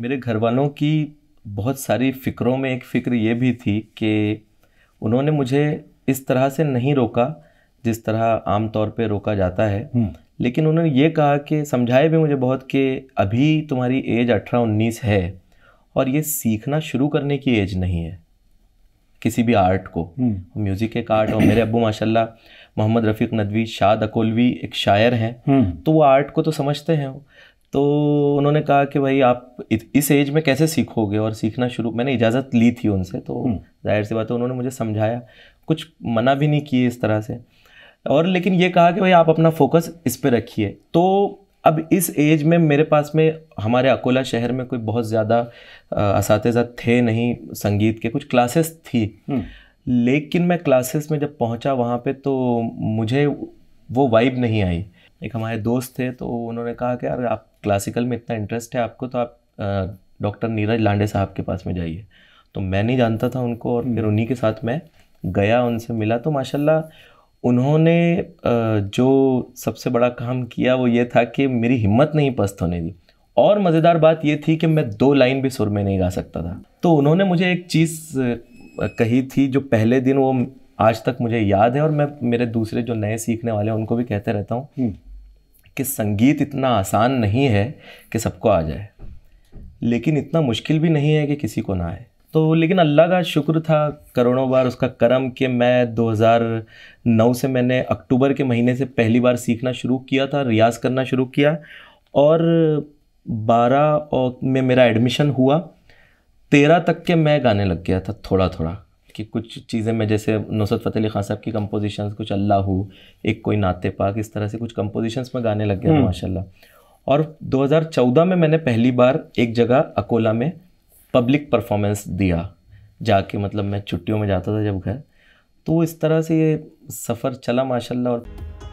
मेरे घर वालों की बहुत सारी फ़िक्रों में एक फ़िक्र ये भी थी कि उन्होंने मुझे इस तरह से नहीं रोका जिस तरह आम तौर पे रोका जाता है हम्म। लेकिन उन्होंने ये कहा कि समझाए भी मुझे बहुत कि अभी तुम्हारी एज अठारह उन्नीस है और ये सीखना शुरू करने की एज नहीं है किसी भी आर्ट को हम्म। म्यूज़िक एक आर्ट और मेरे अबू माशाल्लाह मोहम्मद रफ़ीक नदवी शाद अकोलवी एक शायर हैं हम्म। तो वो आर्ट को तो समझते हैं तो उन्होंने कहा कि भाई आप इस एज में कैसे सीखोगे और सीखना शुरू मैंने इजाज़त ली थी उनसे तो हम्म। जाहिर सी बात है उन्होंने मुझे समझाया कुछ मना भी नहीं किए इस तरह से और लेकिन ये कहा कि भाई आप अपना फोकस इस पर रखिए तो अब इस एज में मेरे पास में हमारे अकोला शहर में कोई बहुत ज़्यादा इस थे नहीं संगीत के कुछ क्लासेस थी हम्म। लेकिन मैं क्लासेस में जब पहुंचा वहाँ पे तो मुझे वो वाइब नहीं आई एक हमारे दोस्त थे तो उन्होंने कहा कि यार आप क्लासिकल में इतना इंटरेस्ट है आपको तो आप डॉक्टर नीरज लांडे साहब के पास में जाइए तो मैं नहीं जानता था उनको और फिर हम्म। उन्हीं के साथ मैं गया उनसे मिला तो माशाल्लाह उन्होंने जो सबसे बड़ा काम किया वो ये था कि मेरी हिम्मत नहीं पस्त होने दी और मज़ेदार बात ये थी कि मैं दो लाइन भी सुर में नहीं गा सकता था तो उन्होंने मुझे एक चीज़ कही थी जो पहले दिन वो आज तक मुझे याद है और मैं मेरे दूसरे जो नए सीखने वाले हैं उनको भी कहते रहता हूँ हम्म। कि संगीत इतना आसान नहीं है कि सबको आ जाए लेकिन इतना मुश्किल भी नहीं है कि किसी को ना आए तो लेकिन अल्लाह का शुक्र था करोड़ों बार उसका करम कि मैं 2009 से मैंने अक्टूबर के महीने से पहली बार सीखना शुरू किया था रियाज़ करना शुरू किया और 12 में मेरा एडमिशन हुआ तेरह तक के मैं गाने लग गया था थोड़ा थोड़ा कि कुछ चीज़ें मैं जैसे नुसरत फ़तेह अली खान साहब की कम्पोजिशन कुछ अल्लाह हो एक कोई नाते पाक इस तरह से कुछ कम्पोजिशंस में गाने लग गया था हम्म। माशाल्लाह और 2014 में मैंने पहली बार एक जगह अकोला में पब्लिक परफॉर्मेंस दिया जाके मतलब मैं छुट्टियों में जाता था जब घर तो इस तरह से ये सफ़र चला माशाल्लाह और